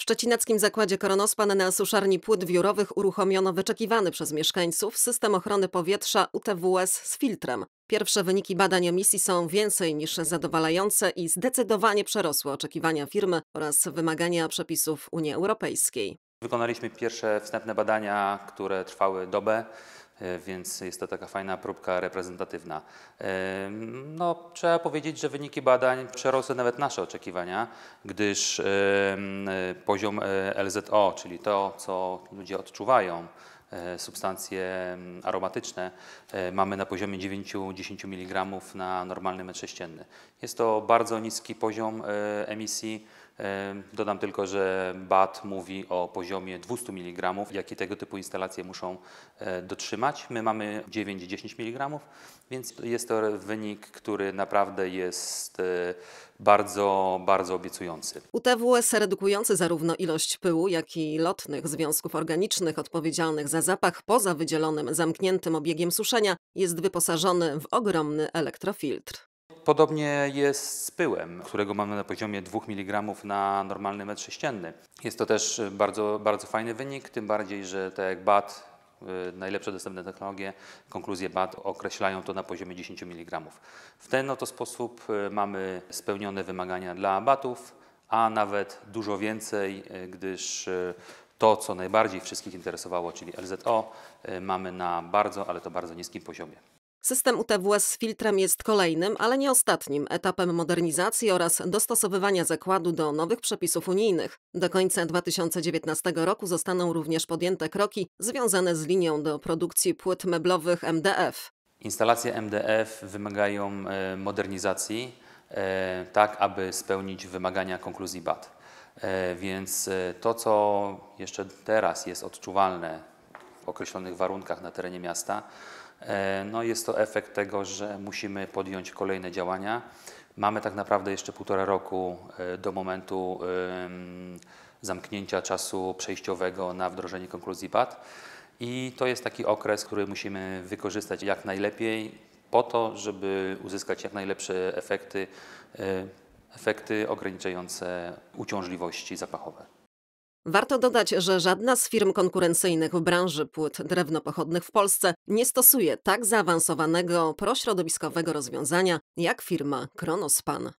W szczecineckim zakładzie Koronospan na suszarni płyt wiórowych uruchomiono wyczekiwany przez mieszkańców system ochrony powietrza UTWS z filtrem. Pierwsze wyniki badań emisji są więcej niż zadowalające i zdecydowanie przerosły oczekiwania firmy oraz wymagania przepisów Unii Europejskiej. Wykonaliśmy pierwsze wstępne badania, które trwały dobę. E, więc jest to taka fajna próbka reprezentatywna. E, no, trzeba powiedzieć, że wyniki badań przerosły nawet nasze oczekiwania, gdyż e, poziom LZO, czyli to, co ludzie odczuwają, substancje aromatyczne mamy na poziomie 9-10 mg na normalny metr sześcienny. Jest to bardzo niski poziom emisji Dodam tylko, że BAT mówi o poziomie 200 mg, jakie tego typu instalacje muszą e, dotrzymać. My mamy 9-10 mg, więc jest to wynik, który naprawdę jest e, bardzo, bardzo obiecujący. UTWS redukujący zarówno ilość pyłu, jak i lotnych związków organicznych odpowiedzialnych za zapach poza wydzielonym zamkniętym obiegiem suszenia jest wyposażony w ogromny elektrofiltr. Podobnie jest z pyłem, którego mamy na poziomie 2 mg na normalny metr sześcienny. Jest to też bardzo, bardzo fajny wynik, tym bardziej, że te tak jak BAT, y, najlepsze dostępne technologie, konkluzje BAT określają to na poziomie 10 mg. W ten oto sposób y, mamy spełnione wymagania dla BATów, a nawet dużo więcej, y, gdyż to, co najbardziej wszystkich interesowało, czyli LZO, mamy na bardzo, ale to bardzo niskim poziomie. System UTWS z filtrem jest kolejnym, ale nie ostatnim etapem modernizacji oraz dostosowywania zakładu do nowych przepisów unijnych. Do końca 2019 roku zostaną również podjęte kroki związane z linią do produkcji płyt meblowych MDF. Instalacje MDF wymagają e, modernizacji, e, tak aby spełnić wymagania konkluzji BAT. E, więc to, co jeszcze teraz jest odczuwalne określonych warunkach na terenie miasta. E, no jest to efekt tego, że musimy podjąć kolejne działania. Mamy tak naprawdę jeszcze półtora roku e, do momentu zamknięcia czasu przejściowego na wdrożenie konkluzji PAD. I to jest taki okres, który musimy wykorzystać jak najlepiej po to, żeby uzyskać jak najlepsze efekty, e, efekty ograniczające uciążliwości zapachowe. Warto dodać, że żadna z firm konkurencyjnych w branży płyt drewnopochodnych w Polsce nie stosuje tak zaawansowanego prośrodowiskowego rozwiązania jak firma Kronospan.